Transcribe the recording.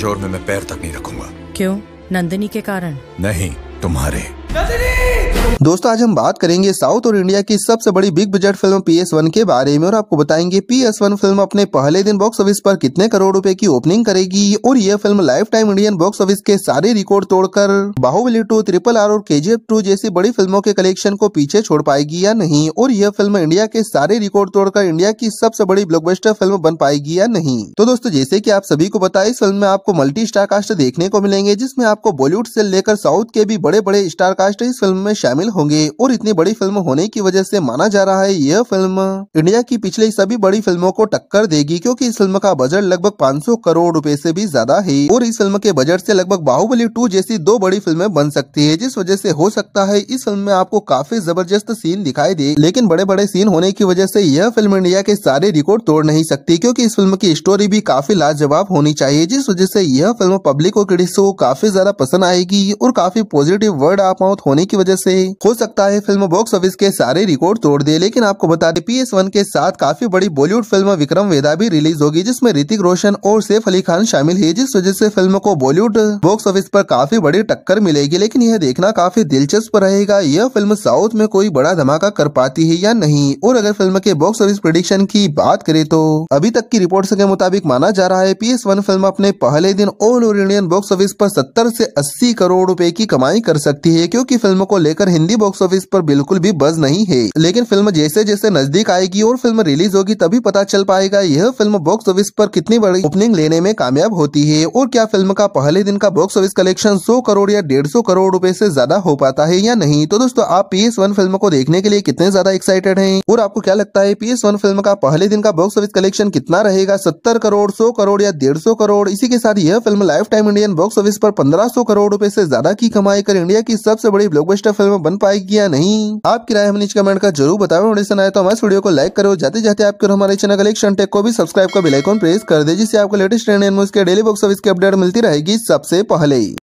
जोर में मैं पैर तक नहीं रखूंगा क्यों नंदिनी के कारण नहीं तुम्हारे दोस्तों आज हम बात करेंगे साउथ और इंडिया की सबसे बड़ी big budget film P S one के बारे में और आपको बताएंगे पी एस वन फिल्म अपने पहले दिन बॉक्स ऑफिस पर कितने करोड़ रुपए की ओपनिंग करेगी और यह film lifetime Indian box office के सारे रिकॉर्ड तोड़कर बाहुबली टू ट्रिपल आर और के जी एफ टू जैसी बड़ी फिल्मों के कलेक्शन को पीछे छोड़ पाएगी या नहीं और यह फिल्म इंडिया के सारे रिकॉर्ड तोड़कर इंडिया की सबसे बड़ी ब्लॉकबस्टर फिल्म बन पाएगी या नहीं तो दोस्तों जैसे की आप सभी को बताया इस फिल्म में आपको मल्टी स्टार कास्ट देखने को मिलेंगे जिसमें आपको बॉलीवुड से लेकर साउथ के भी बड़े बड़े स्टार कास्ट इस फिल्म में शामिल होंगे और इतनी बड़ी फिल्म होने की वजह से माना जा रहा है यह फिल्म इंडिया की पिछले सभी बड़ी फिल्मों को टक्कर देगी क्योंकि इस फिल्म का बजट लगभग 500 करोड़ रुपए से भी ज्यादा है और इस फिल्म के बजट से लगभग बाहुबली टू जैसी दो बड़ी फिल्में बन सकती है जिस वजह से हो सकता है इस फिल्म में आपको काफी जबरदस्त सीन दिखाई दे लेकिन बड़े बड़े सीन होने की वजह से यह फिल्म इंडिया के सारे रिकॉर्ड तोड़ नहीं सकती क्योंकि इस फिल्म की स्टोरी भी काफी लाजवाब होनी चाहिए जिस वजह से यह फिल्म पब्लिक और क्रिटिक्स को काफी ज्यादा पसंद आएगी और काफी पॉजिटिव वर्ड आप मौत होने की वजह से हो सकता है फिल्म बॉक्स ऑफिस के सारे रिकॉर्ड तोड़ दे लेकिन आपको बता दें पी के साथ काफी बड़ी बॉलीवुड फिल्म विक्रम वेदा भी रिलीज होगी जिसमे ऋतिक रोशन और सैफ अली खान शामिल है जिस वजह से फिल्म को बॉलीवुड बॉक्स ऑफिस पर काफी बड़ी टक्कर मिलेगी लेकिन यह देखना काफी दिलचस्प रहेगा यह फिल्म साउथ में कोई बड़ा धमाका कर पाती है या नहीं और अगर फिल्म के बॉक्स ऑफिस प्रोडिक्शन की बात करे तो अभी तक की रिपोर्ट के मुताबिक माना जा रहा है पी फिल्म अपने पहले दिन all over Indian box office पर सत्तर ऐसी अस्सी करोड़ रूपए की कमाई कर सकती है क्योंकि राजू की फिल्म को लेकर हिंदी बॉक्स ऑफिस पर बिल्कुल भी बज नहीं है लेकिन फिल्म जैसे जैसे नजदीक आएगी और फिल्म रिलीज होगी तभी पता चल पाएगा यह फिल्म बॉक्स ऑफिस पर कितनी बड़ी ओपनिंग लेने में कामयाब होती है और क्या फिल्म का पहले दिन का बॉक्स ऑफिस कलेक्शन सौ करोड़ या डेढ़ करोड़ रूपए ऐसी ज्यादा हो पाता है या नहीं तो दोस्तों आप पी फिल्म को देखने के लिए कितने ज्यादा एक्साइटेड है और आपको क्या लगता है पी फिल्म का पहले दिन का बॉक्स ऑफिस कलेक्शन कितना रहेगा सत्तर करोड़ सौ करोड़ या डेढ़ करोड़ इसी के साथ यह film lifetime Indian box office पर पंद्रह करोड़ रूपए ऐसी ज्यादा की कमाई कर इंडिया की सबसे तो बड़ी ब्लॉकबस्टर फिल्म बन पाएगी या नहीं आपकी राय हमें नीचे कमेंट कर जरूर बताओ ऑडिशन आए तो हमारे वीडियो को लाइक करो जाते जाते आपके हमारे चैनल कलेक्शन टेक को भी सब्सक्राइब का बिलाईकॉन प्रेस कर दे जिससे आपको लेटेस्ट ट्रेंड एंड के डेली बॉक्स ऑफिस की अपडेट मिलती रहेगी सबसे पहले